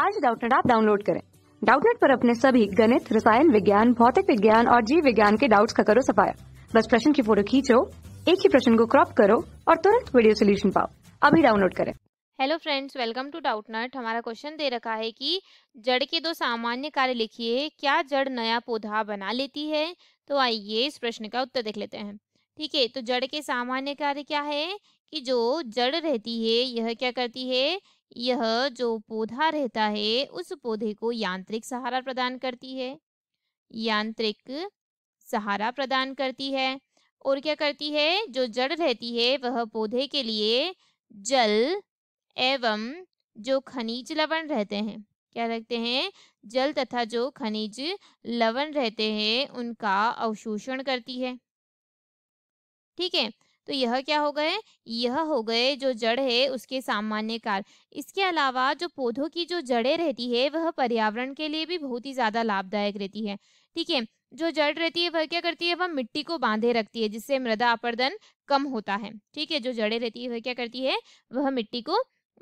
आज डाउटनेट आप डाउनलोड करें डाउटनेट पर अपने सभी गणित रसायन विज्ञान भौतिक विज्ञान और जीव विज्ञान के डाउट्स का करो सफाया बस प्रश्न की फोटो खींचो एक ही प्रश्न को क्रॉप करो और तुरंत वीडियो सोल्यूशन पाओ अभी डाउनलोड करें hello friends welcome to Doubtnut हमारा क्वेश्चन दे रखा है कि जड़ के दो सामान्य कार्य लिखिए क्या जड़ नया पौधा बना लेती है तो आइए इस प्रश्न का उत्तर देख लेते हैं ठीक है तो जड़ के सामान्य कार्य क्या है कि जो जड़ रहती है यह क्या करती है यह जो पौधा रहता है उस पौधे को यांत्रिक सहारा प्रदान करती है यांत्रिक सहारा प्रदान करती है और क्या करती है जो जड़ रहती है वह पौधे के लिए जल एवं जो खनिज लवण रहते हैं क्या रखते हैं जल तथा जो खनिज लवण रहते हैं उनका अवशोषण करती है ठीक है तो यह क्या हो गए यह हो गए जो जड़ है उसके सामान्य कार्य इसके अलावा जो पौधों की जो जड़ें रहती है वह पर्यावरण के लिए भी बहुत ही ज़्यादा लाभदायक रहती है ठीक है जो जड़ रहती है वह क्या करती है वह मिट्टी को बांधे रखती है जिससे मृदा अपरदन कम होता है ठीक है जो जड़ें रहती है वह क्या करती है वह मिट्टी को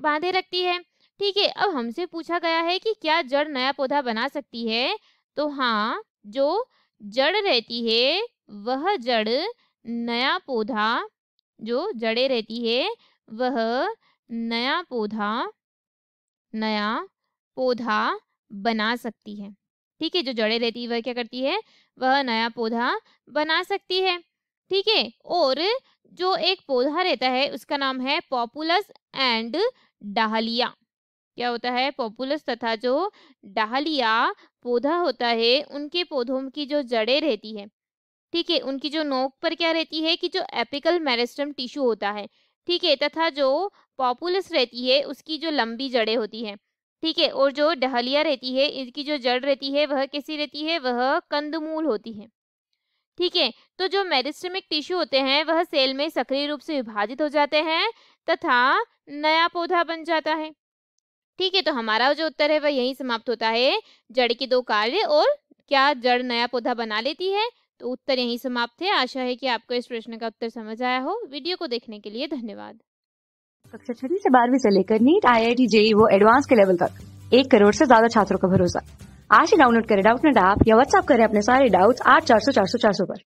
बांधे रखती है ठीक है अब हमसे पूछा गया है कि क्या जड़ नया पौधा बना सकती है तो हाँ जो जड़ रहती है वह जड़ नया पौधा जो जड़े रहती है वह नया पौधा नया पौधा बना सकती है ठीक है जो जड़े रहती है वह क्या करती है वह नया पौधा बना सकती है ठीक है और जो एक पौधा रहता है उसका नाम है पॉपुलस एंड डहलिया क्या होता है पॉपुलस तथा जो डहलिया पौधा होता है उनके पौधों की जो जड़ें रहती है ठीक है उनकी जो नोक पर क्या रहती है कि जो एपिकल मेरेस्टम टिश्यू होता है ठीक है तथा जो पॉपुलस रहती है उसकी जो लंबी जड़ें होती हैं ठीक है और जो डहलिया रहती है इनकी जो जड़ रहती है वह कैसी रहती है वह कंदमूल होती है ठीक है तो जो मेरिस्टमिक टिश्यू होते हैं वह सेल में सक्रिय रूप से विभाजित हो जाते हैं तथा नया पौधा बन जाता है ठीक है तो हमारा जो उत्तर है वह यही समाप्त होता है जड़ के दो कार्य और क्या जड़ नया पौधा बना लेती है तो उत्तर यहीं समाप्त है आशा है कि आपको इस प्रश्न का उत्तर समझ आया हो वीडियो को देखने के लिए धन्यवाद कक्षा छठी से बारहवीं से लेकर NEET I I T JEE वो एडवांस के लेवल तक एक करोड़ से ज्यादा छात्रों का भरोसा आज ही डाउनलोड करें डाउट नेट ऐप या व्हाट्सअप करें अपने सारे डाउट्स आठ चार सौ चार सौ चार सौ पर